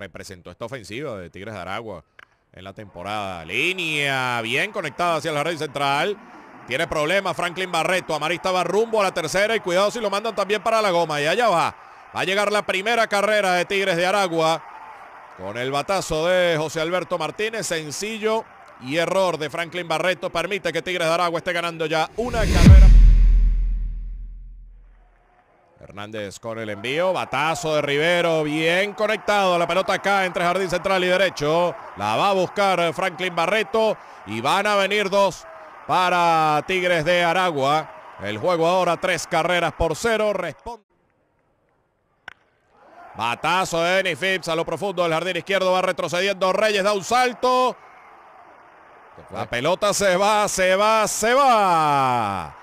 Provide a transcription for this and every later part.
representó esta ofensiva de Tigres de Aragua en la temporada. Línea bien conectada hacia la red central. Tiene problemas Franklin Barreto. Amarista va rumbo a la tercera y cuidado si lo mandan también para la goma. Y allá va. Va a llegar la primera carrera de Tigres de Aragua con el batazo de José Alberto Martínez. Sencillo y error de Franklin Barreto permite que Tigres de Aragua esté ganando ya una carrera. Hernández con el envío, batazo de Rivero, bien conectado, la pelota acá entre Jardín Central y Derecho, la va a buscar Franklin Barreto y van a venir dos para Tigres de Aragua. El juego ahora tres carreras por cero, responde. Batazo de Denis Phipps a lo profundo del jardín izquierdo, va retrocediendo Reyes, da un salto. La pelota se va, se va, se va.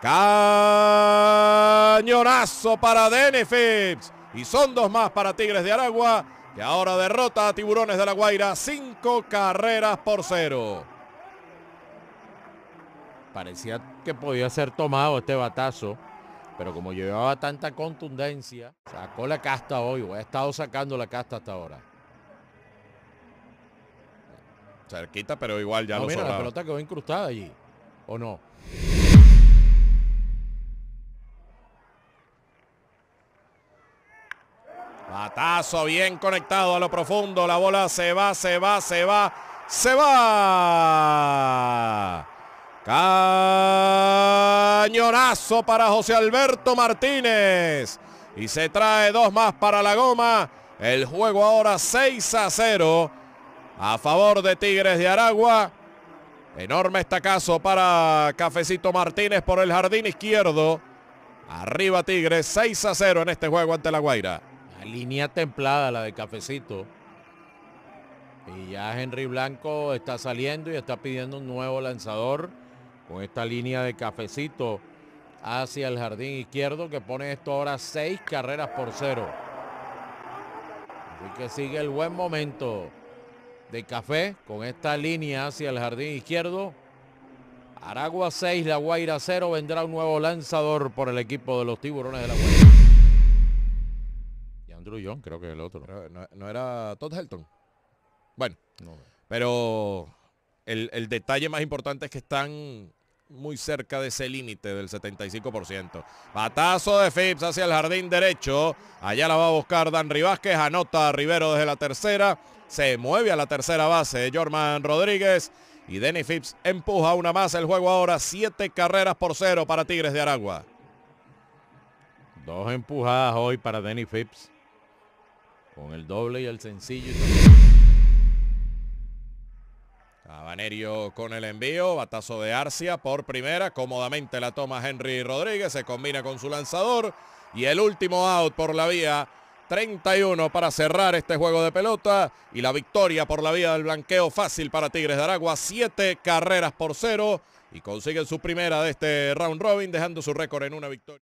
Cañonazo para Denefebs. Y son dos más para Tigres de Aragua, que ahora derrota a Tiburones de la Guaira. Cinco carreras por cero. Parecía que podía ser tomado este batazo, pero como llevaba tanta contundencia, sacó la casta hoy, o ha estado sacando la casta hasta ahora. Cerquita, pero igual ya no, lo mira, la pelota que va incrustada allí, ¿o no? Tazo bien conectado a lo profundo. La bola se va, se va, se va, se va. Cañonazo para José Alberto Martínez. Y se trae dos más para la goma. El juego ahora 6 a 0 a favor de Tigres de Aragua. Enorme estacazo para Cafecito Martínez por el jardín izquierdo. Arriba Tigres 6 a 0 en este juego ante la Guaira línea templada, la de cafecito. Y ya Henry Blanco está saliendo y está pidiendo un nuevo lanzador con esta línea de cafecito hacia el jardín izquierdo que pone esto ahora seis carreras por cero. Así que sigue el buen momento de café con esta línea hacia el jardín izquierdo. Aragua 6, La Guaira 0, vendrá un nuevo lanzador por el equipo de los tiburones de La Guaira creo que el otro. no, era Todd Helton. Bueno, pero el, detalle más importante es que están muy cerca de ese límite del 75%. Batazo de Phipps hacia el jardín derecho. Allá la va a buscar Dan Rivasquez. Anota a Rivero desde la tercera. Se mueve a la tercera base Jorman Rodríguez. Y Denny Phipps empuja una más el juego ahora. Siete carreras por cero para Tigres de Aragua. Dos empujadas hoy para Denny Phipps con el doble y el sencillo. Habanerio con el envío, batazo de Arcia por primera, cómodamente la toma Henry Rodríguez, se combina con su lanzador y el último out por la vía 31 para cerrar este juego de pelota y la victoria por la vía del blanqueo fácil para Tigres de Aragua, siete carreras por cero y consiguen su primera de este round robin dejando su récord en una victoria.